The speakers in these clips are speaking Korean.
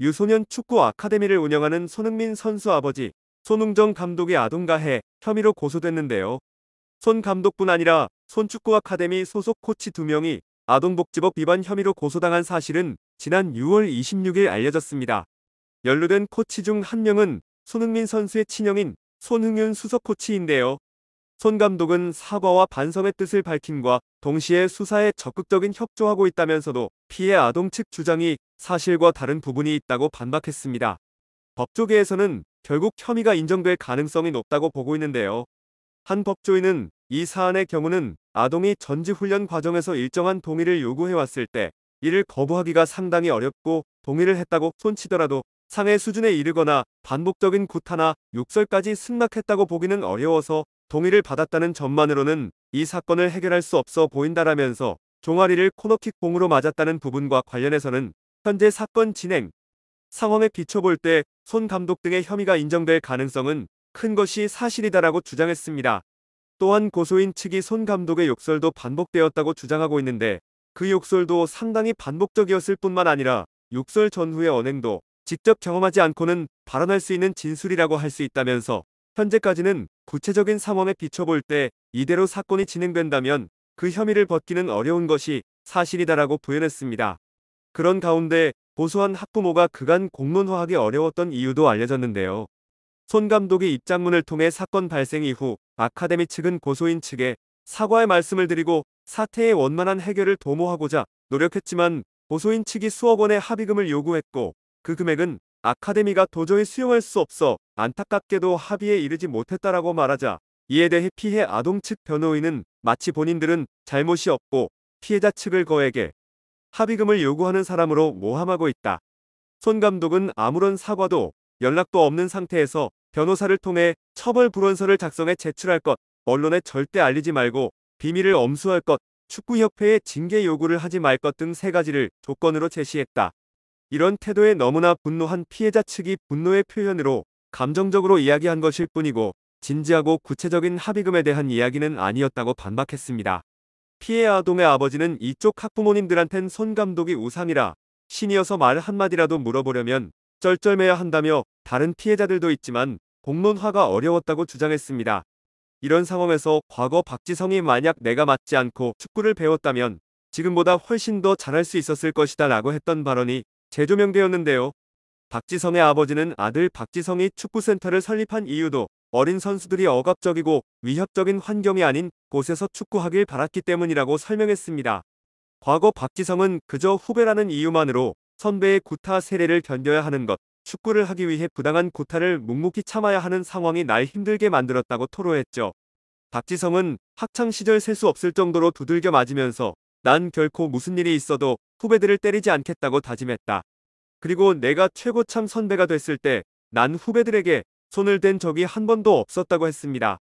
유소년 축구 아카데미를 운영하는 손흥민 선수 아버지 손웅정 감독의 아동가해 혐의로 고소됐는데요. 손 감독뿐 아니라 손축구 아카데미 소속 코치 2명이 아동복지법 위반 혐의로 고소당한 사실은 지난 6월 26일 알려졌습니다. 연루된 코치 중 한 명은 손흥민 선수의 친형인 손흥윤 수석 코치인데요. 손 감독은 사과와 반성의 뜻을 밝힌과 동시에 수사에 적극적인 협조하고 있다면서도 피해 아동 측 주장이 사실과 다른 부분이 있다고 반박했습니다. 법조계에서는 결국 혐의가 인정될 가능성이 높다고 보고 있는데요. 한 법조인은 이 사안의 경우는 아동이 전지훈련 과정에서 일정한 동의를 요구해왔을 때 이를 거부하기가 상당히 어렵고 동의를 했다고 손치더라도 상해 수준에 이르거나 반복적인 구타나 욕설까지 승낙했다고 보기는 어려워서 동의를 받았다는 점만으로는 이 사건을 해결할 수 없어 보인다라면서 종아리를 코너킥공으로 맞았다는 부분과 관련해서는 현재 사건 진행 상황에 비춰볼 때 손 감독 등의 혐의가 인정될 가능성은 큰 것이 사실이다라고 주장했습니다. 또한 고소인 측이 손 감독의 욕설도 반복되었다고 주장하고 있는데 그 욕설도 상당히 반복적이었을 뿐만 아니라 욕설 전후의 언행도 직접 경험하지 않고는 발언할 수 있는 진술이라고 할 수 있다면서 현재까지는 구체적인 상황에 비춰볼 때 이대로 사건이 진행된다면 그 혐의를 벗기는 어려운 것이 사실이다라고 부연했습니다. 그런 가운데 보소한 학부모가 그간 공론화하기 어려웠던 이유도 알려졌는데요. 손 감독이 입장문을 통해 사건 발생 이후 아카데미 측은 고소인 측에 사과의 말씀을 드리고 사태의 원만한 해결을 도모하고자 노력했지만 고소인 측이 수억 원의 합의금을 요구했고 그 금액은 아카데미가 도저히 수용할 수 없어 안타깝게도 합의에 이르지 못했다라고 말하자 이에 대해 피해 아동 측 변호인은 마치 본인들은 잘못이 없고 피해자 측을 거액에 합의금을 요구하는 사람으로 모함하고 있다. 손 감독은 아무런 사과도 연락도 없는 상태에서 변호사를 통해 처벌 불원서를 작성해 제출할 것, 언론에 절대 알리지 말고 비밀을 엄수할 것, 축구협회에 징계 요구를 하지 말 것 등 세 가지를 조건으로 제시했다. 이런 태도에 너무나 분노한 피해자 측이 분노의 표현으로 감정적으로 이야기한 것일 뿐이고 진지하고 구체적인 합의금에 대한 이야기는 아니었다고 반박했습니다. 피해 아동의 아버지는 이쪽 학부모님들한텐 손 감독이 우상이라 신이어서 말 한마디라도 물어보려면 쩔쩔매야 한다며 다른 피해자들도 있지만 공론화가 어려웠다고 주장했습니다. 이런 상황에서 과거 박지성이 만약 내가 맞지 않고 축구를 배웠다면 지금보다 훨씬 더 잘할 수 있었을 것이다 라고 했던 발언이 재조명되었는데요. 박지성의 아버지는 아들 박지성이 축구센터를 설립한 이유도 어린 선수들이 억압적이고 위협적인 환경이 아닌 곳에서 축구하길 바랐기 때문이라고 설명했습니다. 과거 박지성은 그저 후배라는 이유만으로 선배의 구타 세례를 견뎌야 하는 것, 축구를 하기 위해 부당한 구타를 묵묵히 참아야 하는 상황이 날 힘들게 만들었다고 토로했죠. 박지성은 학창시절 셀수 없을 정도로 두들겨 맞으면서 난 결코 무슨 일이 있어도 후배들을 때리지 않겠다고 다짐했다. 그리고 내가 최고참 선배가 됐을 때 난 후배들에게 손을 댄 적이 한 번도 없었다고 했습니다.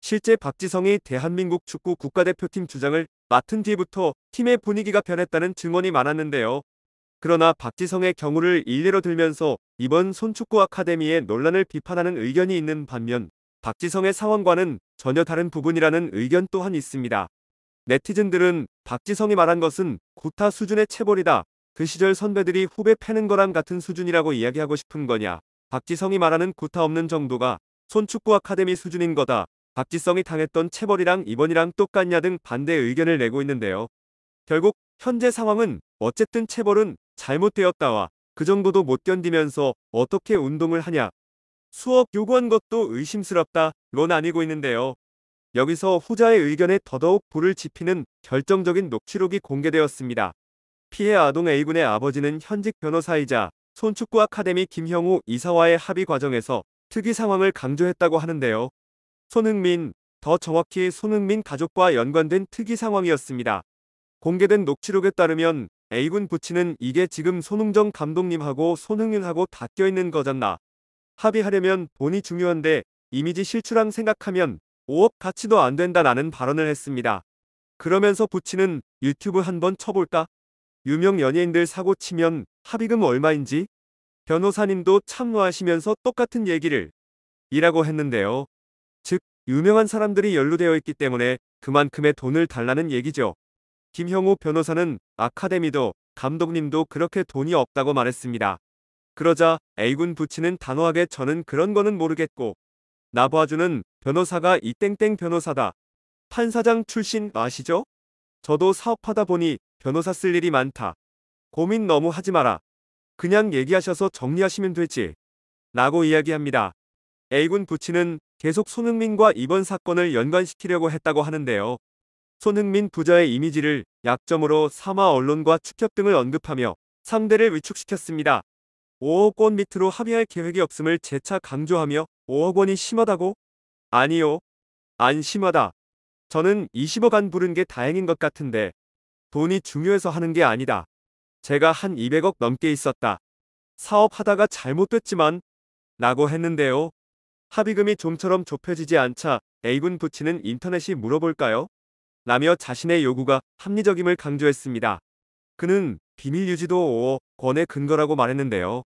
실제 박지성이 대한민국 축구 국가대표팀 주장을 맡은 뒤부터 팀의 분위기가 변했다는 증언이 많았는데요. 그러나 박지성의 경우를 일례로 들면서 이번 손축구 아카데미의 논란을 비판하는 의견이 있는 반면 박지성의 상황과는 전혀 다른 부분이라는 의견 또한 있습니다. 네티즌들은 박지성이 말한 것은 구타 수준의 체벌이다. 그 시절 선배들이 후배 패는 거랑 같은 수준이라고 이야기하고 싶은 거냐. 박지성이 말하는 구타 없는 정도가 손축구 아카데미 수준인 거다. 박지성이 당했던 체벌이랑 이번이랑 똑같냐 등 반대 의견을 내고 있는데요. 결국 현재 상황은 어쨌든 체벌은 잘못되었다와 그 정도도 못 견디면서 어떻게 운동을 하냐. 수업 요구한 것도 의심스럽다. 론 아니고 있는데요. 여기서 후자의 의견에 더더욱 불을 지피는 결정적인 녹취록이 공개되었습니다. 피해 아동 A군의 아버지는 현직 변호사이자 손축구 아카데미 김형우 이사와의 합의 과정에서 특이 상황을 강조했다고 하는데요. 손흥민, 더 정확히 손흥민 가족과 연관된 특이 상황이었습니다. 공개된 녹취록에 따르면 A군 부친은 이게 지금 손흥정 감독님하고 손흥윤하고 닦여있는 거잖나. 합의하려면 돈이 중요한데 이미지 실추랑 생각하면 5억 가치도 안 된다라는 발언을 했습니다. 그러면서 부친은 유튜브 한번 쳐볼까? 유명 연예인들 사고 치면 합의금 얼마인지? 변호사님도 참고하시면서 똑같은 얘기를 이라고 했는데요. 즉, 유명한 사람들이 연루되어 있기 때문에 그만큼의 돈을 달라는 얘기죠. 김형우 변호사는 아카데미도 감독님도 그렇게 돈이 없다고 말했습니다. 그러자 A군 부친은 단호하게 저는 그런 거는 모르겠고 나보아주는 변호사가 이 땡땡 변호사다. 판사장 출신 아시죠? 저도 사업하다 보니 변호사 쓸 일이 많다. 고민 너무 하지 마라. 그냥 얘기하셔서 정리하시면 되지. 라고 이야기합니다. A군 부친은 계속 손흥민과 이번 사건을 연관시키려고 했다고 하는데요. 손흥민 부자의 이미지를 약점으로 사마 언론과 축협 등을 언급하며 상대를 위축시켰습니다. 5억 원 밑으로 합의할 계획이 없음을 재차 강조하며 5억 원이 심하다고? 아니요. 안 심하다. 저는 20억 안 부른 게 다행인 것 같은데 돈이 중요해서 하는 게 아니다. 제가 한 200억 넘게 있었다. 사업하다가 잘못됐지만 라고 했는데요. 합의금이 좀처럼 좁혀지지 않자 A군 부치는 인터넷이 물어볼까요? 라며 자신의 요구가 합리적임을 강조했습니다. 그는 비밀 유지도 5억 권의 근거라고 말했는데요.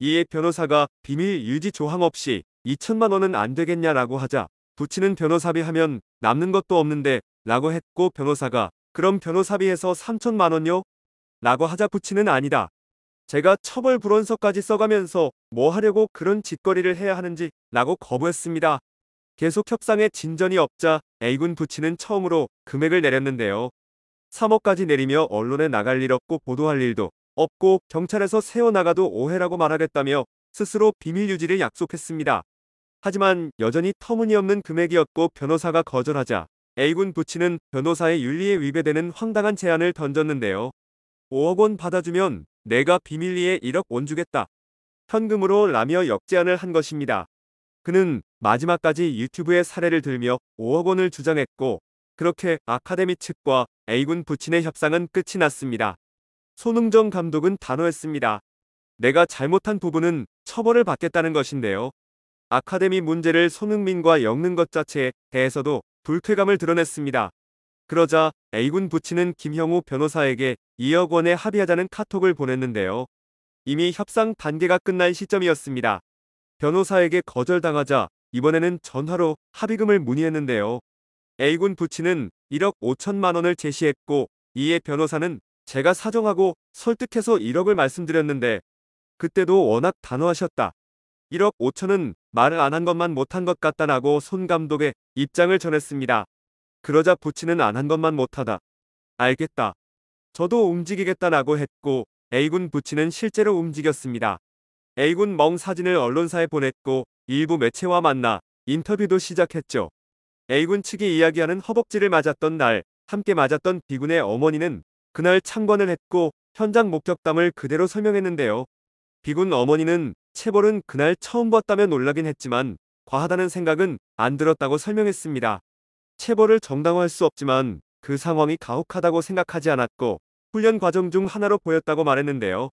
이에 변호사가 비밀 유지 조항 없이 2천만 원은 안 되겠냐라고 하자 부치는 변호사비 하면 남는 것도 없는데 라고 했고 변호사가 그럼 변호사비에서 3천만 원요? 라고 하자 부치는 아니다. 제가 처벌 불원서까지 써가면서 뭐 하려고 그런 짓거리를 해야 하는지 라고 거부했습니다. 계속 협상에 진전이 없자 A군 부친은 처음으로 금액을 내렸는데요. 3억까지 내리며 언론에 나갈 일 없고 보도할 일도 없고 경찰에서 세워나가도 오해라고 말하겠다며 스스로 비밀 유지를 약속했습니다. 하지만 여전히 터무니없는 금액이었고 변호사가 거절하자 A군 부친은 변호사의 윤리에 위배되는 황당한 제안을 던졌는데요. 5억 원 받아주면 내가 비밀리에 1억 원 주겠다. 현금으로 라며 역제안을 한 것입니다. 그는 마지막까지 유튜브의 사례를 들며 5억 원을 주장했고 그렇게 아카데미 측과 A군 부친의 협상은 끝이 났습니다. 손흥정 감독은 단호했습니다. 내가 잘못한 부분은 처벌을 받겠다는 것인데요. 아카데미 문제를 손흥민과 엮는 것 자체에 대해서도 불쾌감을 드러냈습니다. 그러자 A군 부친은 김형우 변호사에게 2억 원에 합의하자는 카톡을 보냈는데요. 이미 협상 단계가 끝난 시점이었습니다. 변호사에게 거절당하자 이번에는 전화로 합의금을 문의했는데요. A군 부친은 1억 5천만 원을 제시했고 이에 변호사는 제가 사정하고 설득해서 1억을 말씀드렸는데 그때도 워낙 단호하셨다. 1억 5천은 말을 안 한 것만 못한 것 같다라고 손 감독의 입장을 전했습니다. 그러자 부치는 안 한 것만 못하다. 알겠다. 저도 움직이겠다라고 했고 A군 부치는 실제로 움직였습니다. A군 멍 사진을 언론사에 보냈고 일부 매체와 만나 인터뷰도 시작했죠. A군 측이 이야기하는 허벅지를 맞았던 날 함께 맞았던 B군의 어머니는 그날 참관을 했고 현장 목격담을 그대로 설명했는데요. B군 어머니는 체벌은 그날 처음 봤다며 놀라긴 했지만 과하다는 생각은 안 들었다고 설명했습니다. 체벌을 정당화할 수 없지만 그 상황이 가혹하다고 생각하지 않았고 훈련 과정 중 하나로 보였다고 말했는데요.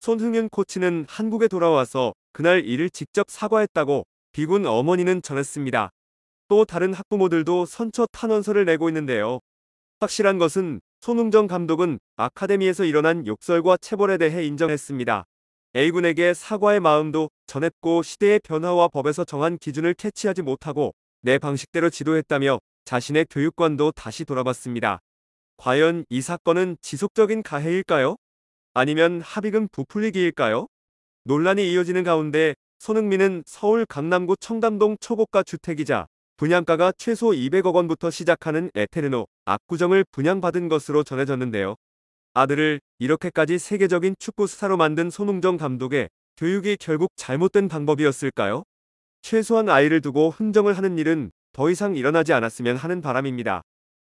손흥윤 코치는 한국에 돌아와서 그날 이를 직접 사과했다고 비군 어머니는 전했습니다. 또 다른 학부모들도 선처 탄원서를 내고 있는데요. 확실한 것은 손흥정 감독은 아카데미에서 일어난 욕설과 체벌에 대해 인정했습니다. A군에게 사과의 마음도 전했고 시대의 변화와 법에서 정한 기준을 캐치하지 못하고 내 방식대로 지도했다며 자신의 교육관도 다시 돌아봤습니다. 과연 이 사건은 지속적인 가해일까요? 아니면 합의금 부풀리기일까요? 논란이 이어지는 가운데 손흥민은 서울 강남구 청담동 초고가 주택이자 분양가가 최소 200억 원부터 시작하는 에테르노 압구정을 분양받은 것으로 전해졌는데요. 아들을 이렇게까지 세계적인 축구 스타로 만든 손흥정 감독의 교육이 결국 잘못된 방법이었을까요? 최소한 아이를 두고 흥정을 하는 일은 더 이상 일어나지 않았으면 하는 바람입니다.